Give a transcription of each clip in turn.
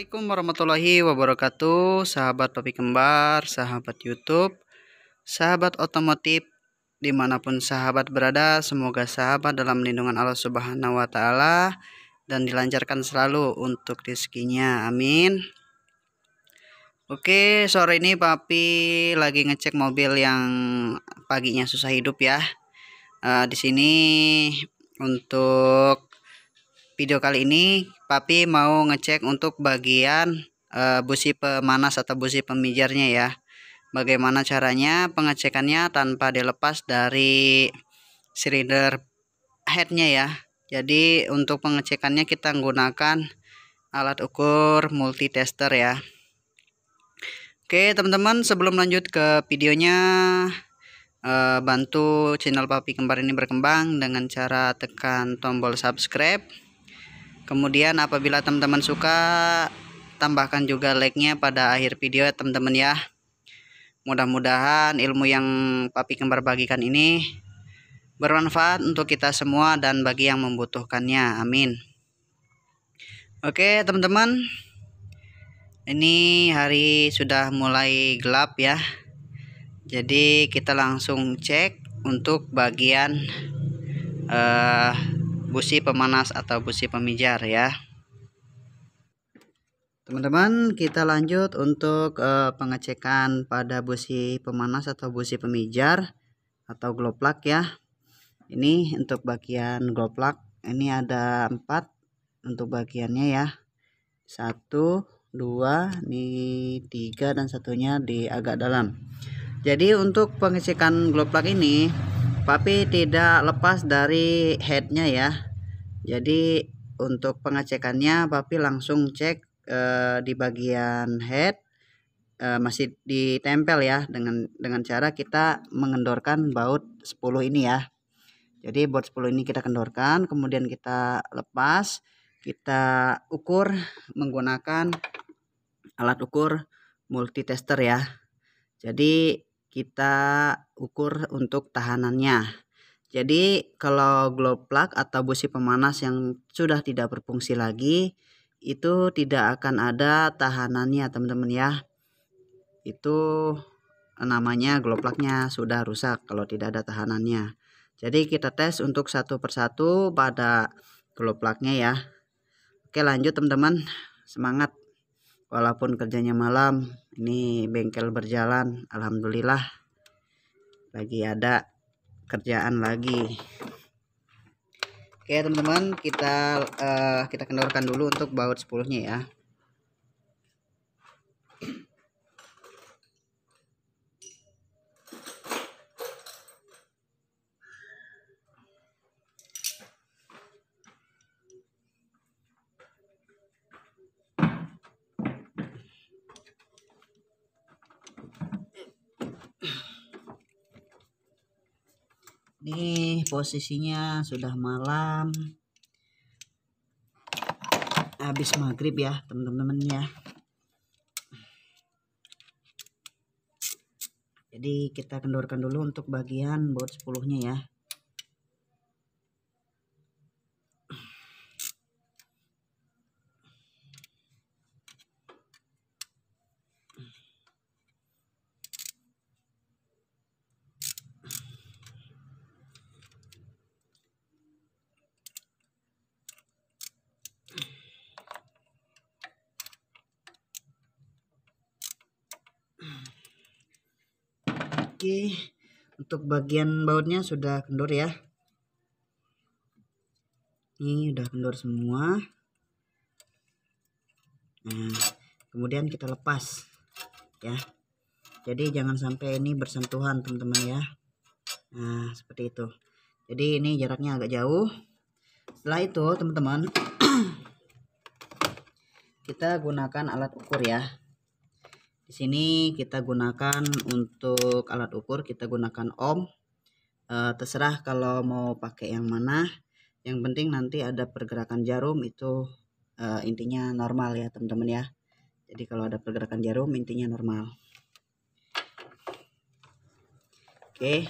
Assalamualaikum warahmatullahi wabarakatuh Sahabat papi kembar, sahabat youtube Sahabat otomotif Dimanapun sahabat berada Semoga sahabat dalam lindungan Allah subhanahu wa ta'ala Dan dilancarkan selalu untuk rezekinya Amin Oke sore ini papi lagi ngecek mobil yang paginya susah hidup ya uh, Di sini untuk video kali ini papi mau ngecek untuk bagian e, busi pemanas atau busi pemijarnya ya bagaimana caranya pengecekannya tanpa dilepas dari silinder headnya ya jadi untuk pengecekannya kita menggunakan alat ukur multitester ya Oke teman-teman sebelum lanjut ke videonya eh, bantu channel Papi Kembar ini berkembang dengan cara tekan tombol subscribe kemudian apabila teman-teman suka tambahkan juga like-nya pada akhir video ya teman-teman ya mudah-mudahan ilmu yang papi kembar bagikan ini bermanfaat untuk kita semua dan bagi yang membutuhkannya amin oke teman-teman ini hari sudah mulai gelap ya jadi kita langsung cek untuk bagian uh, busi pemanas atau busi pemijar ya teman-teman kita lanjut untuk uh, pengecekan pada busi pemanas atau busi pemijar atau gloplak ya ini untuk bagian gloplak ini ada empat untuk bagiannya ya satu dua ini tiga dan satunya di agak dalam jadi untuk pengecekan gloplak ini Papi tidak lepas dari headnya ya. Jadi untuk pengecekannya Papi langsung cek e, di bagian head e, masih ditempel ya dengan dengan cara kita mengendorkan baut 10 ini ya. Jadi baut 10 ini kita kendorkan, kemudian kita lepas, kita ukur menggunakan alat ukur multitester ya. Jadi kita ukur untuk tahanannya. Jadi kalau glow plug atau busi pemanas yang sudah tidak berfungsi lagi itu tidak akan ada tahanannya teman-teman ya. Itu namanya glow plugnya sudah rusak kalau tidak ada tahanannya. Jadi kita tes untuk satu persatu pada glow plugnya ya. Oke lanjut teman-teman semangat walaupun kerjanya malam ini bengkel berjalan Alhamdulillah lagi ada kerjaan lagi oke teman-teman kita uh, kita kendorkan dulu untuk baut sepuluhnya ya Nih posisinya sudah malam. Habis maghrib ya teman-teman ya. Jadi kita kendorkan dulu untuk bagian baut sepuluhnya ya. Oke, untuk bagian bautnya sudah kendor ya. Ini sudah kendor semua. Nah, kemudian kita lepas ya. Jadi jangan sampai ini bersentuhan teman-teman ya. Nah, seperti itu. Jadi ini jaraknya agak jauh. Setelah itu, teman-teman, kita gunakan alat ukur ya. Di sini kita gunakan untuk alat ukur kita gunakan ohm. E, terserah kalau mau pakai yang mana. Yang penting nanti ada pergerakan jarum itu e, intinya normal ya teman-teman ya. Jadi kalau ada pergerakan jarum intinya normal. Oke.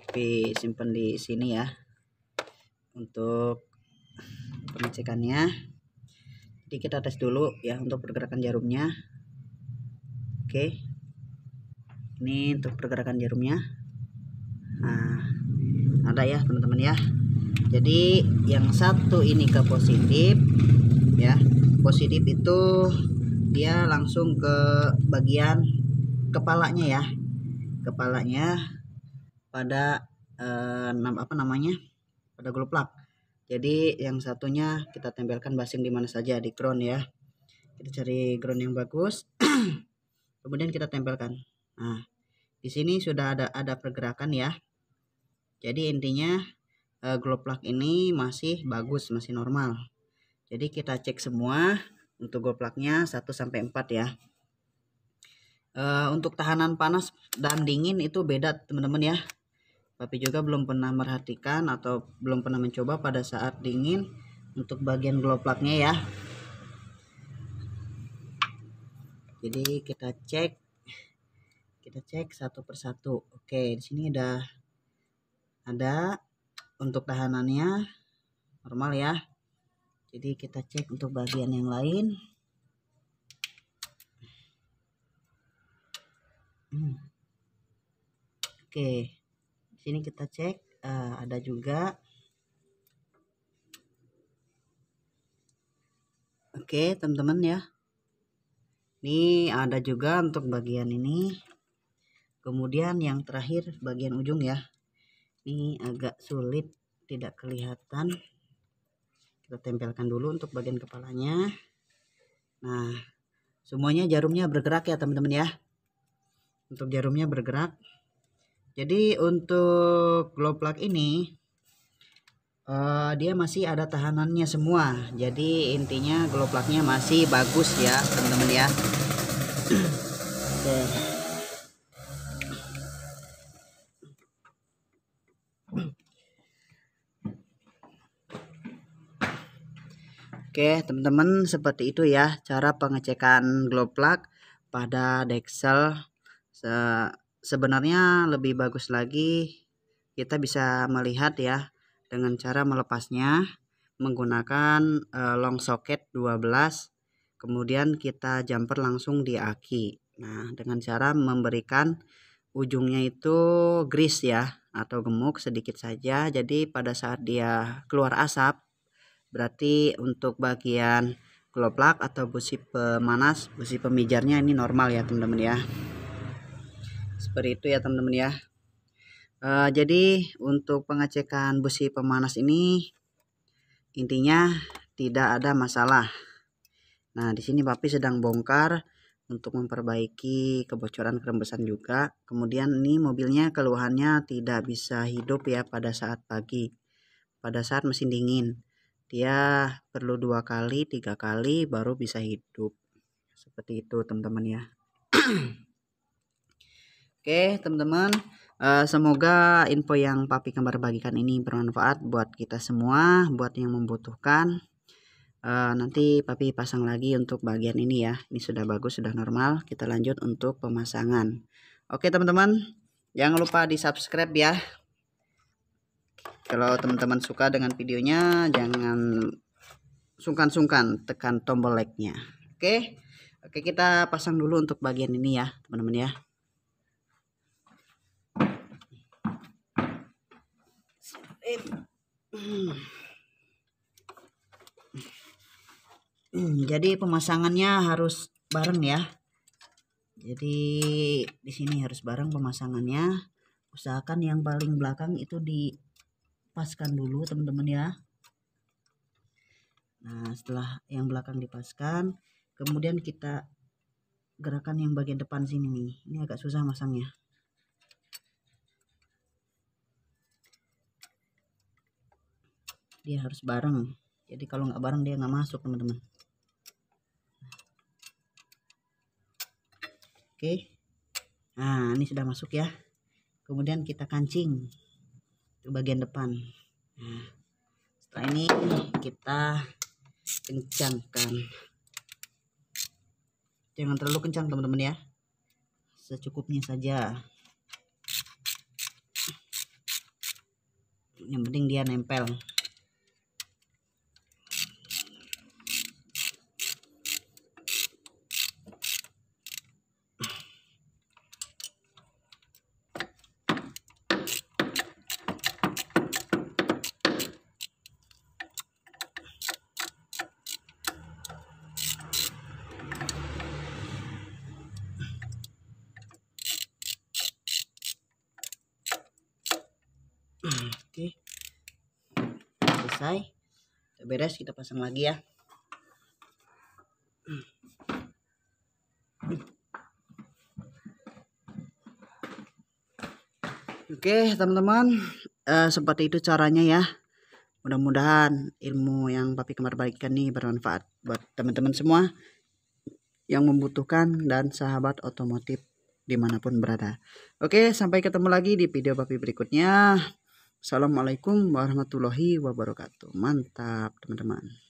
Tapi simpan di sini ya. Untuk pengecekannya. Jadi kita tes dulu ya untuk pergerakan jarumnya okay. ini untuk pergerakan jarumnya nah ada ya teman-teman ya jadi yang satu ini ke positif ya positif itu dia langsung ke bagian kepalanya ya kepalanya pada eh, apa namanya pada geluplak jadi yang satunya kita tempelkan basing di mana saja di ground ya kita cari ground yang bagus kemudian kita tempelkan nah di sini sudah ada ada pergerakan ya jadi intinya uh, glow plug ini masih bagus masih normal jadi kita cek semua untuk glow plugnya 1 sampai 4 ya eh, untuk tahanan panas dan dingin itu beda teman-teman ya tapi juga belum pernah merhatikan atau belum pernah mencoba pada saat dingin untuk bagian glow plugnya ya jadi kita cek kita cek satu persatu oke di sini udah ada untuk tahanannya normal ya jadi kita cek untuk bagian yang lain hmm. oke di sini kita cek uh, ada juga Oke, teman-teman ya ini ada juga untuk bagian ini kemudian yang terakhir bagian ujung ya ini agak sulit tidak kelihatan kita tempelkan dulu untuk bagian kepalanya nah semuanya jarumnya bergerak ya teman-teman ya untuk jarumnya bergerak jadi untuk glow plug ini uh, dia masih ada tahanannya semua jadi intinya geloplaknya masih bagus ya teman-teman ya oke okay, teman-teman seperti itu ya cara pengecekan plug pada Dexel Se sebenarnya lebih bagus lagi kita bisa melihat ya dengan cara melepasnya menggunakan eh, long socket 12 kemudian kita jumper langsung di aki nah dengan cara memberikan ujungnya itu grease ya atau gemuk sedikit saja jadi pada saat dia keluar asap berarti untuk bagian kloplak atau busi pemanas busi pemijarnya ini normal ya teman-teman ya seperti itu ya teman-teman ya Eh, jadi untuk pengecekan busi pemanas ini intinya tidak ada masalah. Nah, di sini Papi sedang bongkar untuk memperbaiki kebocoran kerembesan juga. Kemudian ini mobilnya keluhannya tidak bisa hidup ya pada saat pagi. Pada saat mesin dingin. Dia perlu dua kali, tiga kali baru bisa hidup. Seperti itu teman-teman ya. Oke teman-teman uh, semoga info yang papi kembar bagikan ini bermanfaat buat kita semua buat yang membutuhkan uh, nanti papi pasang lagi untuk bagian ini ya ini sudah bagus sudah normal kita lanjut untuk pemasangan Oke teman-teman jangan lupa di subscribe ya kalau teman-teman suka dengan videonya jangan sungkan-sungkan tekan tombol like-nya oke oke kita pasang dulu untuk bagian ini ya teman-teman ya Hmm, jadi pemasangannya harus bareng ya jadi di sini harus bareng pemasangannya usahakan yang paling belakang itu dipaskan dulu teman-teman ya nah setelah yang belakang dipaskan kemudian kita gerakan yang bagian depan sini nih ini agak susah masangnya dia harus bareng jadi kalau nggak bareng dia nggak masuk teman-teman oke nah ini sudah masuk ya kemudian kita kancing ke bagian depan nah, setelah ini kita kencangkan jangan terlalu kencang teman-teman ya secukupnya saja yang penting dia nempel oke selesai Udah beres kita pasang lagi ya Oke teman-teman uh, seperti itu caranya ya mudah-mudahan ilmu yang papi kemar bagikan nih bermanfaat buat teman-teman semua yang membutuhkan dan sahabat otomotif dimanapun berada Oke sampai ketemu lagi di video papi berikutnya Assalamualaikum warahmatullahi wabarakatuh. Mantap, teman-teman.